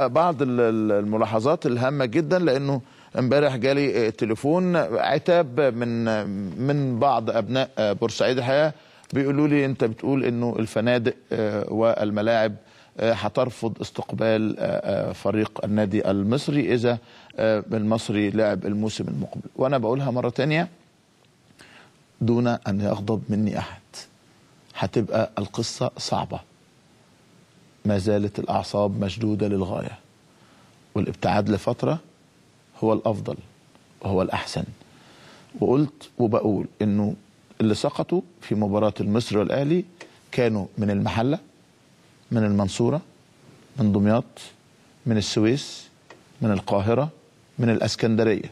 بعض الملاحظات الهامة جدا لأنه امبارح جالي تليفون عتاب من من بعض أبناء بورسعيد الحقيقة بيقولوا لي أنت بتقول إنه الفنادق آه، والملاعب آه، هترفض استقبال آه، فريق النادي المصري إذا المصري لعب الموسم المقبل وأنا بقولها مرة تانية دون أن يغضب مني أحد هتبقى القصة صعبة ما زالت الأعصاب مشدودة للغاية والابتعاد لفترة هو الأفضل وهو الأحسن وقلت وبقول أنه اللي سقطوا في مباراة المصري والأهلي كانوا من المحلة من المنصورة من دمياط من السويس من القاهرة من الأسكندرية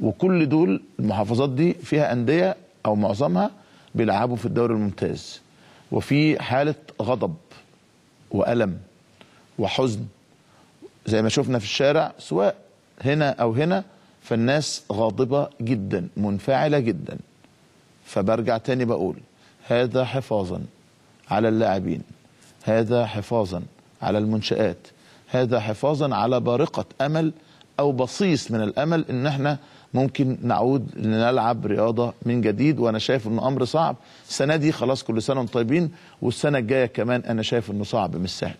وكل دول المحافظات دي فيها أندية أو معظمها بيلعبوا في الدوري الممتاز وفي حالة غضب وألم وحزن زي ما شفنا في الشارع سواء هنا أو هنا فالناس غاضبة جدا منفعلة جدا فبرجع تاني بقول هذا حفاظا على اللاعبين هذا حفاظا على المنشآت هذا حفاظا على بارقة أمل أو بصيص من الأمل إن احنا ممكن نعود لنلعب رياضه من جديد وانا شايف انه امر صعب السنه دي خلاص كل سنه وانتم طيبين والسنه الجايه كمان انا شايف انه صعب مش سهل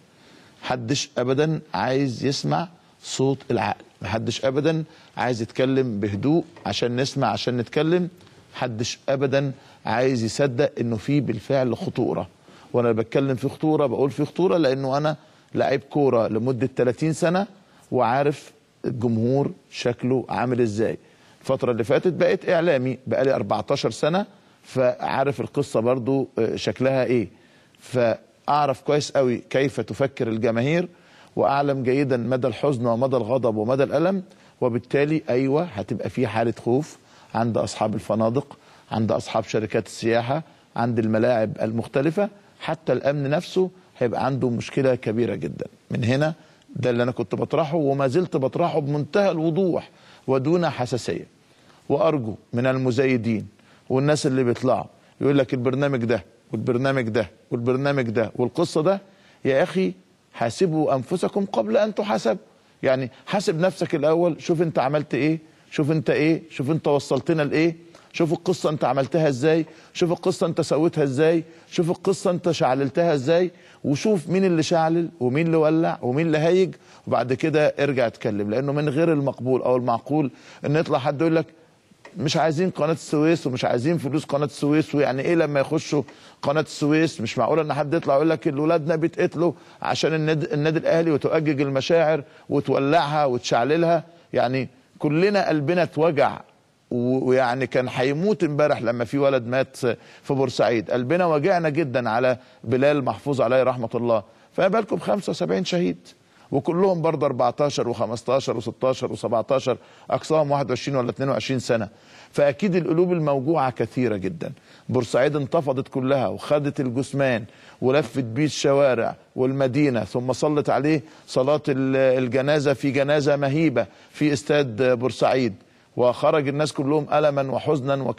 محدش ابدا عايز يسمع صوت العقل محدش ابدا عايز يتكلم بهدوء عشان نسمع عشان نتكلم محدش ابدا عايز يصدق انه في بالفعل خطوره وانا بتكلم في خطوره بقول في خطوره لانه انا لعيب كوره لمده 30 سنه وعارف الجمهور شكله عامل ازاي الفتره اللي فاتت بقيت اعلامي بقالي 14 سنه فعارف القصه برضو آه، شكلها ايه فاعرف كويس قوي كيف تفكر الجماهير واعلم جيدا مدى الحزن ومدى الغضب ومدى الالم وبالتالي ايوه هتبقى في حاله خوف عند اصحاب الفنادق عند اصحاب شركات السياحه عند الملاعب المختلفه حتى الامن نفسه هيبقى عنده مشكله كبيره جدا من هنا ده اللي انا كنت بطرحه وما زلت بطرحه بمنتهى الوضوح ودون حساسيه وارجو من المزايدين والناس اللي بيطلعوا يقول لك البرنامج ده والبرنامج ده والبرنامج ده والقصه ده يا اخي حاسبوا انفسكم قبل ان تحاسبوا يعني حاسب نفسك الاول شوف انت عملت ايه شوف انت ايه شوف انت وصلتنا لايه شوف القصة انت عملتها ازاي شوف القصة انت سويتها ازاي شوف القصة انت شعللتها ازاي وشوف مين اللي شعلل ومين اللي ولع ومين اللي هيج وبعد كده ارجع اتكلم لانه من غير المقبول او المعقول ان يطلع حد يقول لك مش عايزين قناه السويس ومش عايزين فلوس قناه السويس ويعني ايه لما يخشوا قناه السويس مش معقوله ان حد يطلع يقول لك اولادنا بيتقتلوا عشان النادي النادي الاهلي وتؤجج المشاعر وتولعها وتشعللها يعني كلنا قلبنا اتوجع ويعني كان هيموت امبارح لما في ولد مات في بورسعيد قلبنا وجعنا جدا على بلال محفوظ عليه رحمه الله فما بالكم 75 شهيد وكلهم برضه 14 و15 و16 و17 اقصاهم 21 ولا 22 سنه فاكيد القلوب الموجوعه كثيره جدا بورسعيد انتفضت كلها وخدت الجثمان ولفت بيه الشوارع والمدينه ثم صلت عليه صلاه الجنازه في جنازه مهيبه في استاد بورسعيد وخرج الناس كلهم الما وحزنا وكذا